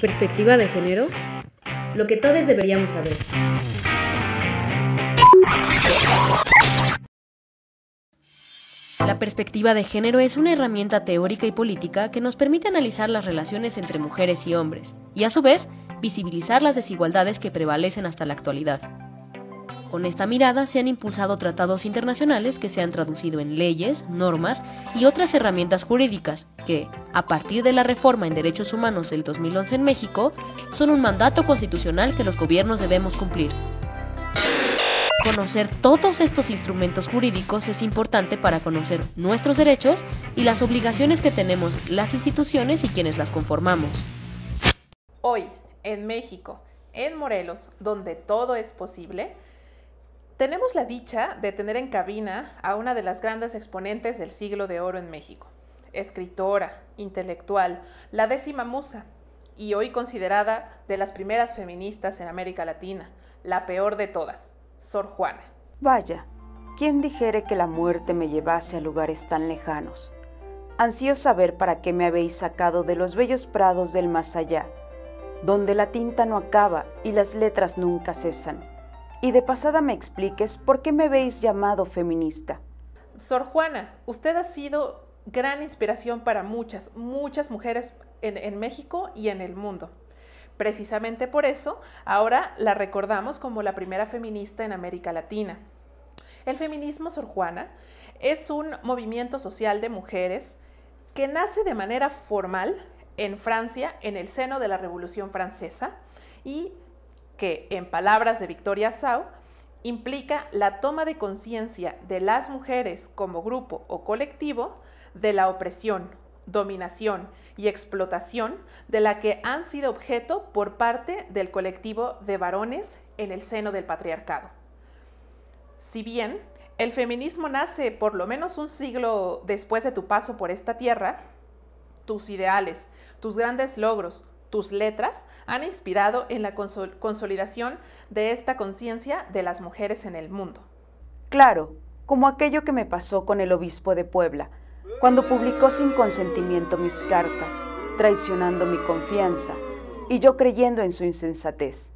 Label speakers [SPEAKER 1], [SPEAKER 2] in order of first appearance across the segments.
[SPEAKER 1] Perspectiva de género. Lo que todos deberíamos saber. La perspectiva de género es una herramienta teórica y política que nos permite analizar las relaciones entre mujeres y hombres, y a su vez visibilizar las desigualdades que prevalecen hasta la actualidad. Con esta mirada se han impulsado tratados internacionales que se han traducido en leyes, normas y otras herramientas jurídicas que, a partir de la reforma en derechos humanos del 2011 en México, son un mandato constitucional que los gobiernos debemos cumplir. Conocer todos estos instrumentos jurídicos es importante para conocer nuestros derechos y las obligaciones que tenemos las instituciones y quienes las conformamos.
[SPEAKER 2] Hoy, en México, en Morelos, donde todo es posible, tenemos la dicha de tener en cabina a una de las grandes exponentes del siglo de oro en México, escritora, intelectual, la décima musa, y hoy considerada de las primeras feministas en América Latina, la peor de todas, Sor Juana.
[SPEAKER 1] Vaya, ¿quién dijere que la muerte me llevase a lugares tan lejanos? Ansío saber para qué me habéis sacado de los bellos prados del más allá, donde la tinta no acaba y las letras nunca cesan y de pasada me expliques por qué me veis llamado feminista.
[SPEAKER 2] Sor Juana, usted ha sido gran inspiración para muchas, muchas mujeres en, en México y en el mundo. Precisamente por eso, ahora la recordamos como la primera feminista en América Latina. El feminismo Sor Juana es un movimiento social de mujeres que nace de manera formal en Francia en el seno de la Revolución Francesa y que, en palabras de Victoria Sau, implica la toma de conciencia de las mujeres como grupo o colectivo de la opresión, dominación y explotación de la que han sido objeto por parte del colectivo de varones en el seno del patriarcado. Si bien el feminismo nace por lo menos un siglo después de tu paso por esta tierra, tus ideales, tus grandes logros, tus letras han inspirado en la consolidación de esta conciencia de las mujeres en el mundo. Claro,
[SPEAKER 1] como aquello que me pasó con el obispo de Puebla, cuando publicó sin consentimiento mis cartas, traicionando mi confianza, y yo creyendo en su insensatez.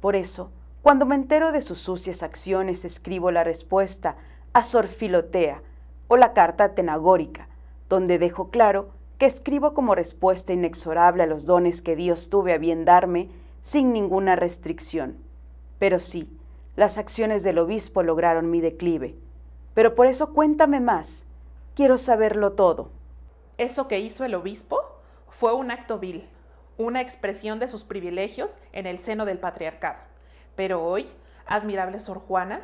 [SPEAKER 1] Por eso, cuando me entero de sus sucias acciones, escribo la respuesta a Sor Filotea o la carta tenagórica, donde dejo claro que escribo como respuesta inexorable a los dones que Dios tuve a bien darme sin ninguna restricción. Pero sí, las acciones del obispo lograron mi declive. Pero por eso cuéntame más. Quiero saberlo todo.
[SPEAKER 2] Eso que hizo el obispo fue un acto vil, una expresión de sus privilegios en el seno del patriarcado. Pero hoy, admirable Sor Juana,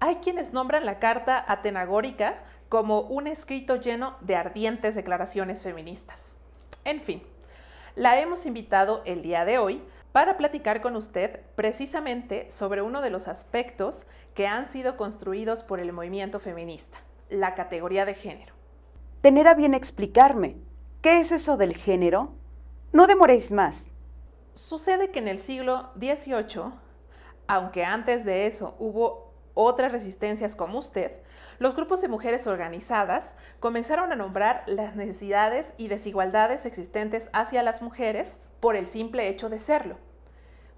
[SPEAKER 2] hay quienes nombran la carta atenagórica como un escrito lleno de ardientes declaraciones feministas. En fin, la hemos invitado el día de hoy para platicar con usted precisamente sobre uno de los aspectos que han sido construidos por el movimiento feminista, la categoría de género.
[SPEAKER 1] Tener a bien explicarme, ¿qué es eso del género? No demoréis más.
[SPEAKER 2] Sucede que en el siglo XVIII, aunque antes de eso hubo otras resistencias como usted, los grupos de mujeres organizadas comenzaron a nombrar las necesidades y desigualdades existentes hacia las mujeres por el simple hecho de serlo.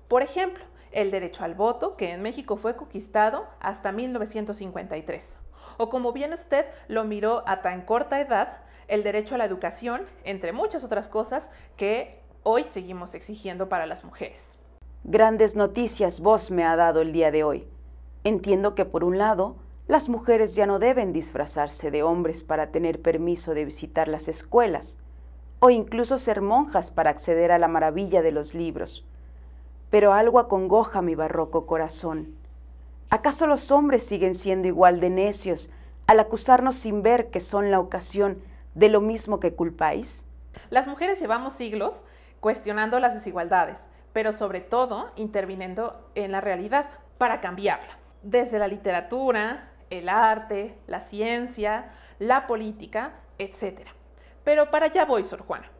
[SPEAKER 2] Por ejemplo, el derecho al voto, que en México fue conquistado hasta 1953. O como bien usted lo miró a tan corta edad, el derecho a la educación, entre muchas otras cosas que hoy seguimos exigiendo para las mujeres.
[SPEAKER 1] Grandes noticias vos me ha dado el día de hoy. Entiendo que por un lado, las mujeres ya no deben disfrazarse de hombres para tener permiso de visitar las escuelas, o incluso ser monjas para acceder a la maravilla de los libros. Pero algo acongoja mi barroco corazón. ¿Acaso los hombres siguen siendo igual de necios al acusarnos sin ver que son la ocasión de lo mismo que culpáis?
[SPEAKER 2] Las mujeres llevamos siglos cuestionando las desigualdades, pero sobre todo interviniendo en la realidad para cambiarla desde la literatura, el arte, la ciencia, la política, etc. Pero para allá voy, Sor Juana.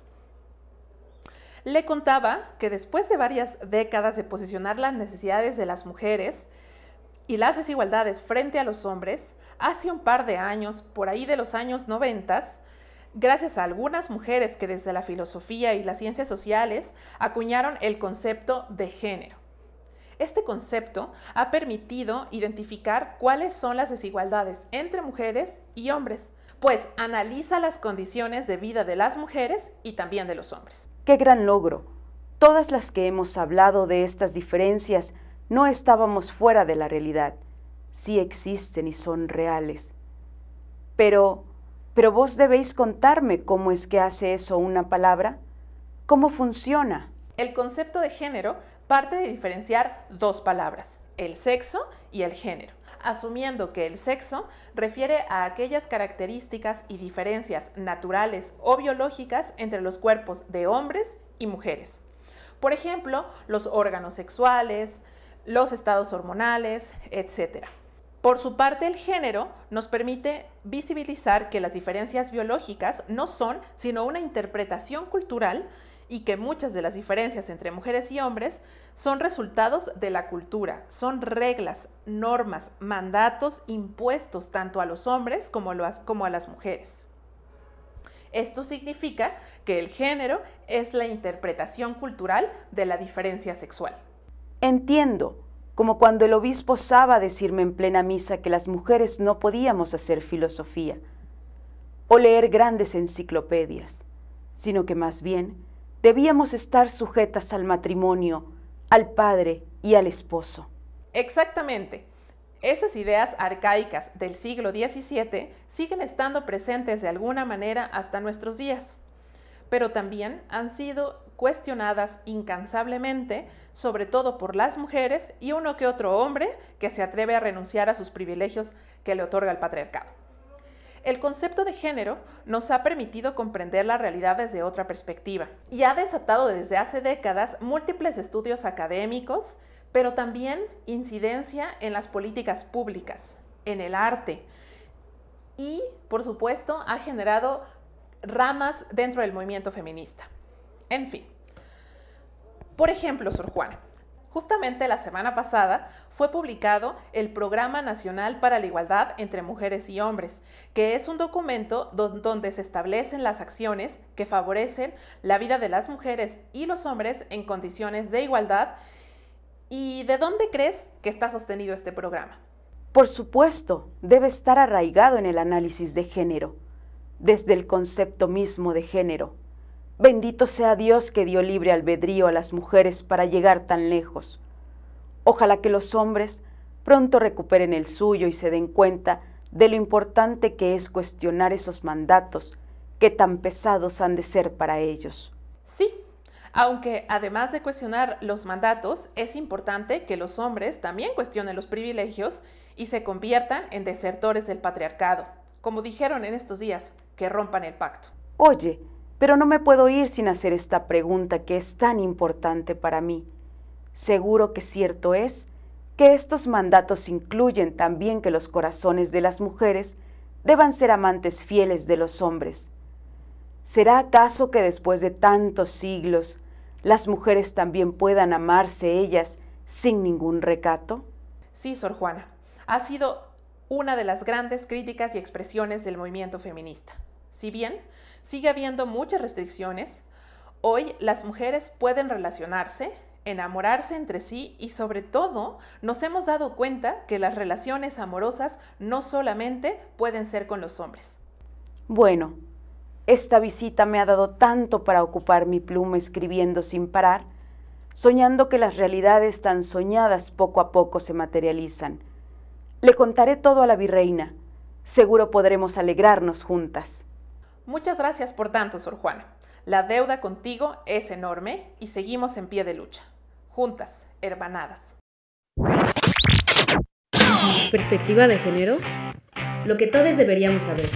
[SPEAKER 2] Le contaba que después de varias décadas de posicionar las necesidades de las mujeres y las desigualdades frente a los hombres, hace un par de años, por ahí de los años noventas, gracias a algunas mujeres que desde la filosofía y las ciencias sociales acuñaron el concepto de género. Este concepto ha permitido identificar cuáles son las desigualdades entre mujeres y hombres, pues analiza las condiciones de vida de las mujeres y también de los hombres.
[SPEAKER 1] ¡Qué gran logro! Todas las que hemos hablado de estas diferencias no estábamos fuera de la realidad. Sí existen y son reales. Pero, pero vos debéis contarme cómo es que hace eso una palabra. ¿Cómo funciona?
[SPEAKER 2] El concepto de género parte de diferenciar dos palabras, el sexo y el género, asumiendo que el sexo refiere a aquellas características y diferencias naturales o biológicas entre los cuerpos de hombres y mujeres. Por ejemplo, los órganos sexuales, los estados hormonales, etc. Por su parte, el género nos permite visibilizar que las diferencias biológicas no son sino una interpretación cultural y que muchas de las diferencias entre mujeres y hombres son resultados de la cultura, son reglas, normas, mandatos impuestos tanto a los hombres como a las mujeres. Esto significa que el género es la interpretación cultural de la diferencia sexual.
[SPEAKER 1] Entiendo, como cuando el obispo Saba decirme en plena misa que las mujeres no podíamos hacer filosofía o leer grandes enciclopedias, sino que más bien debíamos estar sujetas al matrimonio, al padre y al esposo.
[SPEAKER 2] Exactamente. Esas ideas arcaicas del siglo XVII siguen estando presentes de alguna manera hasta nuestros días, pero también han sido cuestionadas incansablemente, sobre todo por las mujeres y uno que otro hombre que se atreve a renunciar a sus privilegios que le otorga el patriarcado el concepto de género nos ha permitido comprender la realidad desde otra perspectiva y ha desatado desde hace décadas múltiples estudios académicos, pero también incidencia en las políticas públicas, en el arte y, por supuesto, ha generado ramas dentro del movimiento feminista. En fin, por ejemplo, Sor Juana. Justamente la semana pasada fue publicado el Programa Nacional para la Igualdad entre Mujeres y Hombres, que es un documento donde se establecen las acciones que favorecen la vida de las mujeres y los hombres en condiciones de igualdad. ¿Y de dónde crees que está sostenido este programa?
[SPEAKER 1] Por supuesto, debe estar arraigado en el análisis de género, desde el concepto mismo de género Bendito sea Dios que dio libre albedrío a las mujeres para llegar tan lejos. Ojalá que los hombres pronto recuperen el suyo y se den cuenta de lo importante que es cuestionar esos mandatos que tan pesados han de ser para ellos.
[SPEAKER 2] Sí, aunque además de cuestionar los mandatos, es importante que los hombres también cuestionen los privilegios y se conviertan en desertores del patriarcado, como dijeron en estos días, que rompan el pacto.
[SPEAKER 1] Oye, pero no me puedo ir sin hacer esta pregunta que es tan importante para mí. Seguro que cierto es que estos mandatos incluyen también que los corazones de las mujeres deban ser amantes fieles de los hombres. ¿Será acaso que después de tantos siglos las mujeres también puedan amarse ellas sin ningún recato?
[SPEAKER 2] Sí, Sor Juana, ha sido una de las grandes críticas y expresiones del movimiento feminista. Si bien sigue habiendo muchas restricciones, hoy las mujeres pueden relacionarse, enamorarse entre sí y sobre todo nos hemos dado cuenta que las relaciones amorosas no solamente pueden ser con los hombres.
[SPEAKER 1] Bueno, esta visita me ha dado tanto para ocupar mi pluma escribiendo sin parar, soñando que las realidades tan soñadas poco a poco se materializan. Le contaré todo a la virreina. Seguro podremos alegrarnos juntas.
[SPEAKER 2] Muchas gracias por tanto, Sor Juana. La deuda contigo es enorme y seguimos en pie de lucha. Juntas, hermanadas.
[SPEAKER 1] Perspectiva de género. Lo que todos deberíamos saber.